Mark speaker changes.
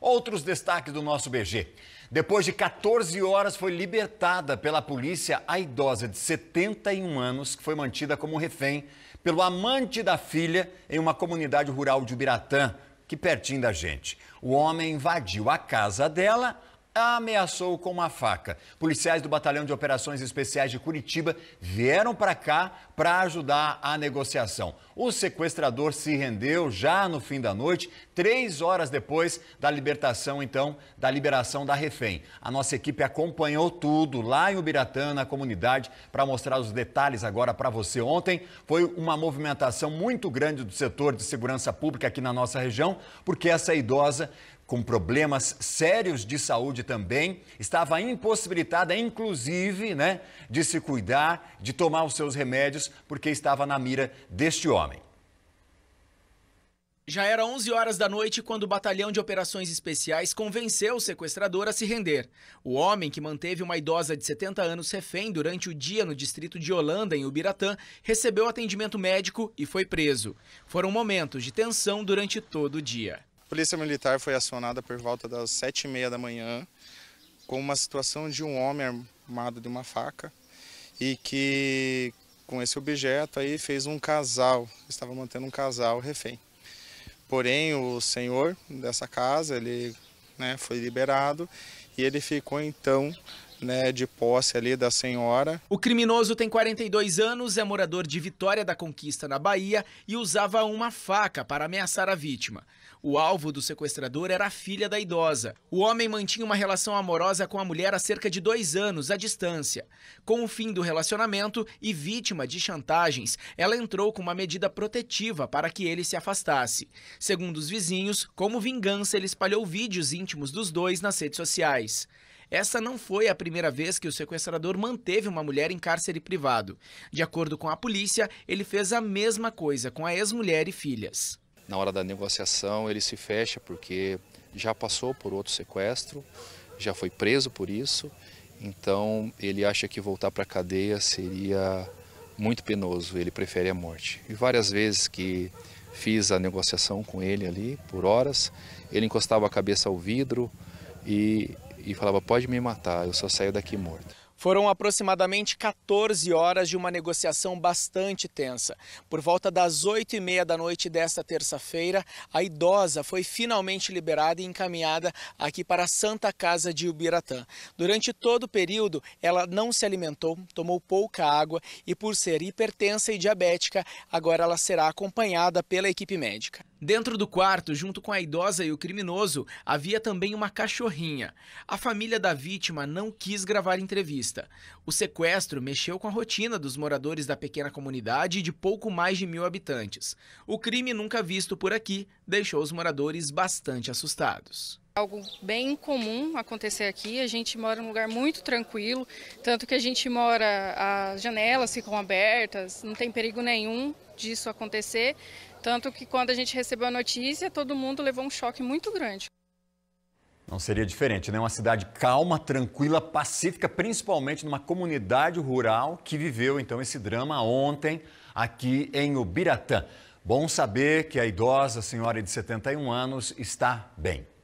Speaker 1: Outros destaques do nosso BG. Depois de 14 horas, foi libertada pela polícia a idosa de 71 anos, que foi mantida como refém pelo amante da filha em uma comunidade rural de Ubiratã, que pertinho da gente. O homem invadiu a casa dela, ameaçou com uma faca. Policiais do Batalhão de Operações Especiais de Curitiba vieram para cá para ajudar a negociação. O sequestrador se rendeu já no fim da noite, três horas depois da libertação, então, da liberação da refém. A nossa equipe acompanhou tudo lá em Ubiratã, na comunidade, para mostrar os detalhes agora para você. Ontem foi uma movimentação muito grande do setor de segurança pública aqui na nossa região, porque essa idosa com problemas sérios de saúde também, estava impossibilitada, inclusive, né, de se cuidar, de tomar os seus remédios, porque estava na mira deste homem.
Speaker 2: Já era 11 horas da noite quando o Batalhão de Operações Especiais convenceu o sequestrador a se render. O homem, que manteve uma idosa de 70 anos refém durante o dia no distrito de Holanda, em Ubiratã, recebeu atendimento médico e foi
Speaker 3: preso. Foram momentos de tensão durante todo o dia. A Polícia Militar foi acionada por volta das sete e meia da manhã com uma situação de um homem armado de uma faca e que com esse objeto aí fez um casal, estava mantendo um casal refém. Porém, o senhor dessa casa, ele né, foi liberado e ele ficou então né, de posse ali da senhora.
Speaker 2: O criminoso tem 42 anos, é morador de Vitória da Conquista, na Bahia, e usava uma faca para ameaçar a vítima. O alvo do sequestrador era a filha da idosa. O homem mantinha uma relação amorosa com a mulher há cerca de dois anos, à distância. Com o fim do relacionamento e vítima de chantagens, ela entrou com uma medida protetiva para que ele se afastasse. Segundo os vizinhos, como vingança, ele espalhou vídeos íntimos dos dois nas redes sociais. Essa não foi a primeira vez que o sequestrador manteve uma mulher em cárcere privado. De acordo com a polícia, ele fez a mesma coisa com a ex-mulher e filhas. Na hora da negociação, ele se fecha porque já passou por outro sequestro, já foi preso por isso, então ele acha que voltar para a cadeia seria muito penoso, ele prefere a morte. E várias vezes que fiz a negociação com ele ali, por horas, ele encostava a cabeça ao vidro e e falava: pode me matar, eu só saio daqui morto. Foram aproximadamente 14 horas de uma negociação bastante tensa. Por volta das 8 e meia da noite desta terça-feira, a idosa foi finalmente liberada e encaminhada aqui para a Santa Casa de Ubiratã. Durante todo o período, ela não se alimentou, tomou pouca água e, por ser hipertensa e diabética, agora ela será acompanhada pela equipe médica. Dentro do quarto, junto com a idosa e o criminoso, havia também uma cachorrinha. A família da vítima não quis gravar entrevista. O sequestro mexeu com a rotina dos moradores da pequena comunidade de pouco mais de mil habitantes. O crime nunca visto por aqui deixou os moradores bastante assustados.
Speaker 1: Algo bem comum acontecer aqui. A gente mora num lugar muito tranquilo, tanto que a gente mora, as janelas ficam abertas, não tem perigo nenhum disso acontecer. Tanto que quando a gente recebeu a notícia, todo mundo levou um choque muito grande. Não seria diferente, né? Uma cidade calma, tranquila, pacífica, principalmente numa comunidade rural que viveu então esse drama ontem aqui em Ubiratã. Bom saber que a idosa, a senhora de 71 anos, está bem.